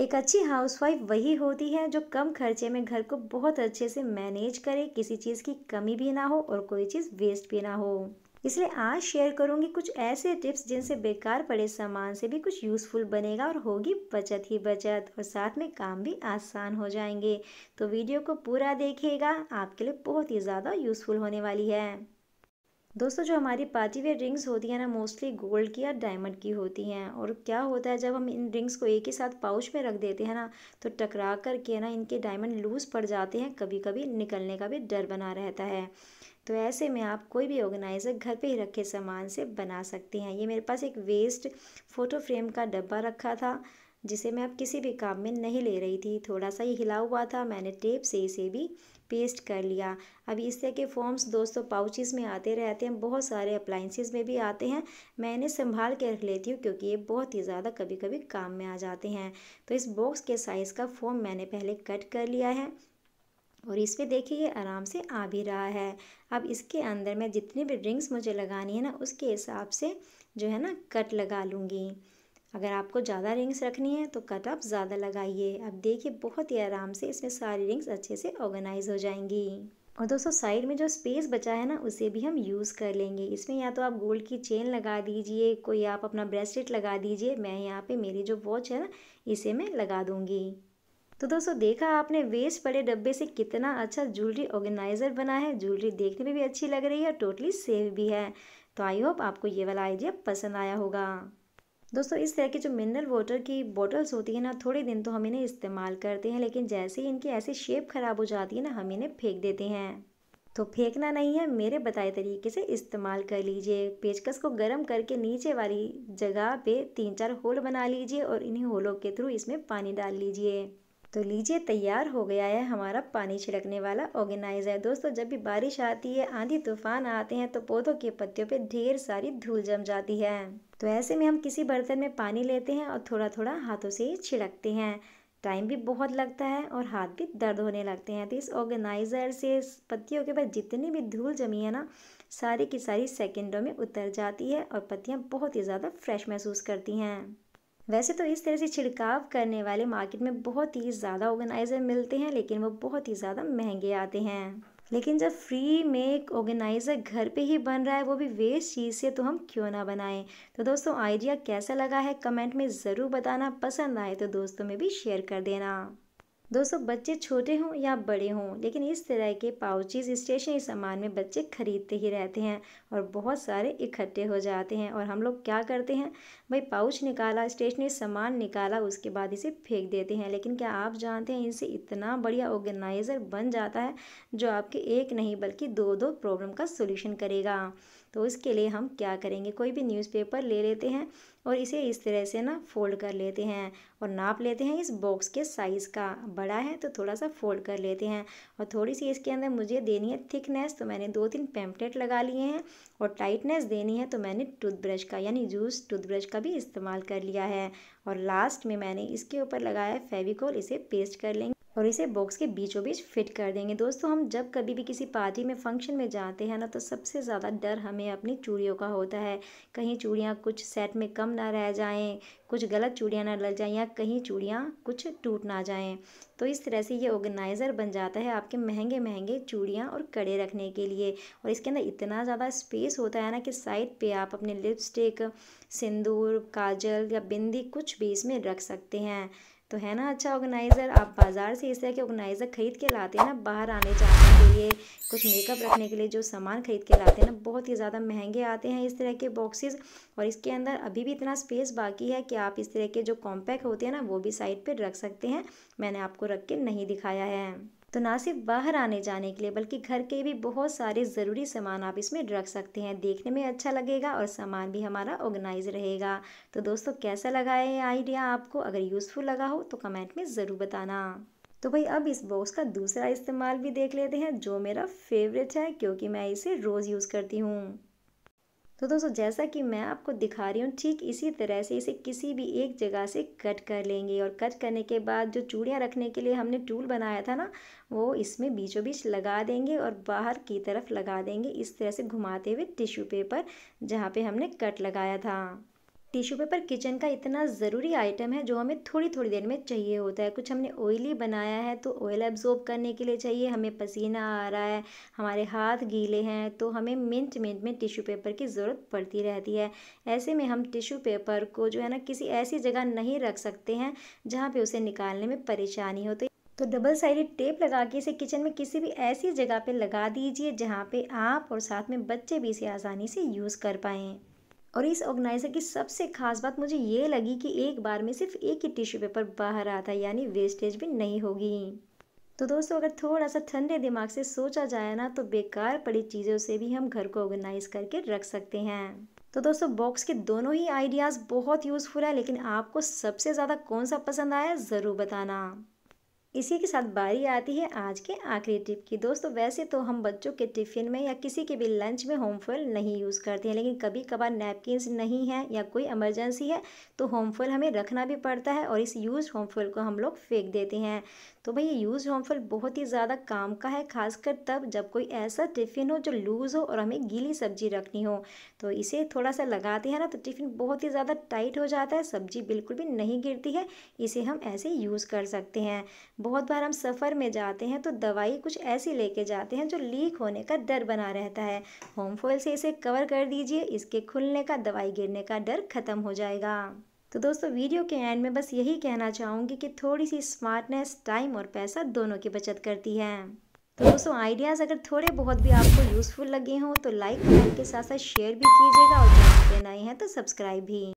एक अच्छी हाउसवाइफ वही होती है जो कम खर्चे में घर को बहुत अच्छे से मैनेज करे किसी चीज़ की कमी भी ना हो और कोई चीज़ वेस्ट भी ना हो इसलिए आज शेयर करूंगी कुछ ऐसे टिप्स जिनसे बेकार पड़े सामान से भी कुछ यूज़फुल बनेगा और होगी बचत ही बचत और साथ में काम भी आसान हो जाएंगे तो वीडियो को पूरा देखिएगा आपके लिए बहुत ही ज़्यादा यूज़फुल होने वाली है दोस्तों जो हमारी पार्टी वेयर रिंग्स होती हैं ना मोस्टली गोल्ड की या डायमंड की होती हैं और क्या होता है जब हम इन रिंग्स को एक ही साथ पाउच में रख देते हैं ना तो टकरा करके ना इनके डायमंड लूज़ पड़ जाते हैं कभी कभी निकलने का भी डर बना रहता है तो ऐसे में आप कोई भी ऑर्गेनाइज़र घर पे ही रखे सामान से बना सकती हैं ये मेरे पास एक वेस्ट फ़ोटो फ्रेम का डब्बा रखा था जिसे मैं अब किसी भी काम में नहीं ले रही थी थोड़ा सा ये हिला हुआ था मैंने टेप से इसे भी पेस्ट कर लिया अभी इस तरह के फॉर्म्स दोस्तों पाउचेस में आते रहते हैं बहुत सारे अप्लाइंसेस में भी आते हैं मैं इन्हें संभाल के रख लेती हूँ क्योंकि ये बहुत ही ज़्यादा कभी कभी काम में आ जाते हैं तो इस बॉक्स के साइज़ का फॉर्म मैंने पहले कट कर लिया है और इस पर देखिए ये आराम से आ भी रहा है अब इसके अंदर मैं जितनी भी ड्रिंक्स मुझे लगानी है ना उसके हिसाब से जो है ना कट लगा लूँगी अगर आपको ज़्यादा रिंग्स रखनी है तो कट आप ज़्यादा लगाइए अब देखिए बहुत ही आराम से इसमें सारी रिंग्स अच्छे से ऑर्गेनाइज हो जाएंगी और दोस्तों साइड में जो स्पेस बचा है ना उसे भी हम यूज़ कर लेंगे इसमें या तो आप गोल्ड की चेन लगा दीजिए कोई आप अपना ब्रेसलेट लगा दीजिए मैं यहाँ पे मेरी जो वॉच है ना इसे मैं लगा दूँगी तो दोस्तों देखा आपने वेस्ट पड़े डब्बे से कितना अच्छा ज्वेलरी ऑर्गेनाइज़र बना है ज्वेलरी देखने में भी अच्छी लग रही है और टोटली सेफ भी है तो आई होप आपको ये वाला आइडिया पसंद आया होगा दोस्तों इस तरह की जो मिनरल वाटर की बॉटल्स होती है ना थोड़े दिन तो हम इन्हें इस्तेमाल करते हैं लेकिन जैसे ही इनकी ऐसी शेप ख़राब हो जाती है ना हम इन्हें फेंक देते हैं तो फेंकना नहीं है मेरे बताए तरीके से इस्तेमाल कर लीजिए पेचकस को गर्म करके नीचे वाली जगह पे तीन चार होल बना लीजिए और इन्हीं होलों के थ्रू इसमें पानी डाल लीजिए तो लीजिए तैयार हो गया है हमारा पानी छिड़कने वाला ऑर्गेनाइज़र दोस्तों जब भी बारिश आती है आंधी तूफान आते हैं तो पौधों के पत्तियों पे ढेर सारी धूल जम जाती है तो ऐसे में हम किसी बर्तन में पानी लेते हैं और थोड़ा थोड़ा हाथों से ही छिड़कते हैं टाइम भी बहुत लगता है और हाथ भी दर्द होने लगते हैं तो इस ऑर्गेनाइज़र से पत्तियों के पास जितनी भी धूल जमी है ना सारी की सारी सेकेंडों में उतर जाती है और पत्तियाँ बहुत ही ज़्यादा फ्रेश महसूस करती हैं वैसे तो इस तरह से छिड़काव करने वाले मार्केट में बहुत ही ज़्यादा ऑर्गेनाइज़र मिलते हैं लेकिन वो बहुत ही ज़्यादा महंगे आते हैं लेकिन जब फ्री में ऑर्गेनाइज़र घर पे ही बन रहा है वो भी वेस्ट चीज़ से तो हम क्यों ना बनाएं तो दोस्तों आइडिया कैसा लगा है कमेंट में ज़रूर बताना पसंद आए तो दोस्तों में भी शेयर कर देना दोस्तों बच्चे छोटे हों या बड़े हों लेकिन इस तरह के पाउचेज स्टेशनरी सामान में बच्चे खरीदते ही रहते हैं और बहुत सारे इकट्ठे हो जाते हैं और हम लोग क्या करते हैं भाई पाउच निकाला स्टेशनरी सामान निकाला उसके बाद इसे फेंक देते हैं लेकिन क्या आप जानते हैं इनसे इतना बढ़िया ऑर्गेनाइज़र बन जाता है जो आपके एक नहीं बल्कि दो दो प्रॉब्लम का सोल्यूशन करेगा तो इसके लिए हम क्या करेंगे कोई भी न्यूज़पेपर ले लेते हैं और इसे इस तरह से ना फोल्ड कर लेते हैं और नाप लेते हैं इस बॉक्स के साइज़ का बड़ा है तो थोड़ा सा फोल्ड कर लेते हैं और थोड़ी सी इसके अंदर मुझे देनी है थिकनेस तो मैंने दो तीन पैम्पलेट लगा लिए हैं और टाइटनेस देनी है तो मैंने टूथब्रश का यानी जूस टूथब्रश का भी इस्तेमाल कर लिया है और लास्ट में मैंने इसके ऊपर लगाया फेविकोल इसे पेस्ट कर लेंगे और इसे बॉक्स के बीचों बीच फिट कर देंगे दोस्तों हम जब कभी भी किसी पार्टी में फंक्शन में जाते हैं ना तो सबसे ज़्यादा डर हमें अपनी चूड़ियों का होता है कहीं चूड़ियाँ कुछ सेट में कम ना रह जाएँ कुछ गलत चूड़ियाँ ना लग जाएँ या कहीं चूड़ियाँ कुछ टूट ना जाएँ तो इस तरह से ये ऑर्गेनाइज़र बन जाता है आपके महंगे महंगे चूड़ियाँ और कड़े रखने के लिए और इसके अंदर इतना ज़्यादा स्पेस होता है ना कि साइड पे आप अपने लिपस्टिक सिंदूर काजल या बिंदी कुछ भी इसमें रख सकते हैं तो है ना अच्छा ऑर्गेनाइज़र आप बाज़ार से इस तरह के ऑर्गेनाइज़र ख़रीद के लाते हैं ना बाहर आने जाने के लिए कुछ मेकअप रखने के लिए जो सामान ख़रीद के लाते हैं ना बहुत ही ज़्यादा महंगे आते हैं इस तरह के बॉक्सेस और इसके अंदर अभी भी इतना स्पेस बाकी है कि आप इस तरह के जो कॉम्पैक्ट होते हैं ना वो भी साइड पर रख सकते हैं मैंने आपको रख के नहीं दिखाया है तो ना सिर्फ बाहर आने जाने के लिए बल्कि घर के भी बहुत सारे ज़रूरी सामान आप इसमें रख सकते हैं देखने में अच्छा लगेगा और सामान भी हमारा ऑर्गेनाइज रहेगा तो दोस्तों कैसा लगा ये आइडिया आपको अगर यूज़फुल लगा हो तो कमेंट में ज़रूर बताना तो भाई अब इस बॉक्स का दूसरा इस्तेमाल भी देख लेते हैं जो मेरा फेवरेट है क्योंकि मैं इसे रोज़ यूज़ करती हूँ तो दोस्तों जैसा कि मैं आपको दिखा रही हूँ ठीक इसी तरह से इसे किसी भी एक जगह से कट कर लेंगे और कट करने के बाद जो चूड़ियाँ रखने के लिए हमने टूल बनाया था ना वो इसमें बीचों बीच लगा देंगे और बाहर की तरफ लगा देंगे इस तरह से घुमाते हुए टिश्यू पेपर जहाँ पे हमने कट लगाया था टिश्यू पेपर किचन का इतना ज़रूरी आइटम है जो हमें थोड़ी थोड़ी देर में चाहिए होता है कुछ हमने ऑयली बनाया है तो ऑयल एब्जॉर्ब करने के लिए चाहिए हमें पसीना आ रहा है हमारे हाथ गीले हैं तो हमें मिनट मिनट में टिश्यू पेपर की ज़रूरत पड़ती रहती है ऐसे में हम टिश्यू पेपर को जो है ना किसी ऐसी जगह नहीं रख सकते हैं जहाँ पर उसे निकालने में परेशानी हो तो तो डबल साइडेड टेप लगा के इसे किचन में किसी भी ऐसी जगह पे लगा दीजिए जहाँ पे आप और साथ में बच्चे भी इसे आसानी से यूज़ कर पाएँ और इस ऑर्गेनाइज़र की सबसे खास बात मुझे ये लगी कि एक बार में सिर्फ एक ही टिश्यू पेपर बाहर आता है यानी वेस्टेज भी नहीं होगी तो दोस्तों अगर थोड़ा सा ठंडे दिमाग से सोचा जाए ना तो बेकार पड़ी चीज़ों से भी हम घर को ऑर्गेनाइज करके रख सकते हैं तो दोस्तों बॉक्स के दोनों ही आइडियाज़ बहुत यूज़फुल है लेकिन आपको सबसे ज़्यादा कौन सा पसंद आया ज़रूर बताना इसी के साथ बारी आती है आज के आखिरी टिप की दोस्तों वैसे तो हम बच्चों के टिफ़िन में या किसी के भी लंच में होम फॉयल नहीं यूज़ करते हैं लेकिन कभी कभार नैपकिन नहीं है या कोई इमरजेंसी है तो होम फॉयल हमें रखना भी पड़ता है और इस यूज़ होम फॉयल को हम लोग फेंक देते हैं तो भाई ये यूज़ होम फॉयल बहुत ही ज़्यादा काम का है खासकर तब जब कोई ऐसा टिफ़िन हो जो लूज़ हो और हमें गीली सब्जी रखनी हो तो इसे थोड़ा सा लगाते हैं ना तो टिफ़िन बहुत ही ज़्यादा टाइट हो जाता है सब्जी बिल्कुल भी नहीं गिरती है इसे हम ऐसे यूज़ कर सकते हैं बहुत बार हम सफ़र में जाते हैं तो दवाई कुछ ऐसी लेके जाते हैं जो लीक होने का डर बना रहता है होम फॉल से इसे कवर कर दीजिए इसके खुलने का दवाई गिरने का डर ख़त्म हो जाएगा तो दोस्तों वीडियो के एंड में बस यही कहना चाहूँगी कि थोड़ी सी स्मार्टनेस टाइम और पैसा दोनों की बचत करती है तो दोस्तों आइडियाज़ अगर थोड़े बहुत भी आपको यूज़फुल लगे हों तो लाइक कमेंट के साथ साथ शेयर भी कीजिएगा और चैनल पे नए हैं तो सब्सक्राइब भी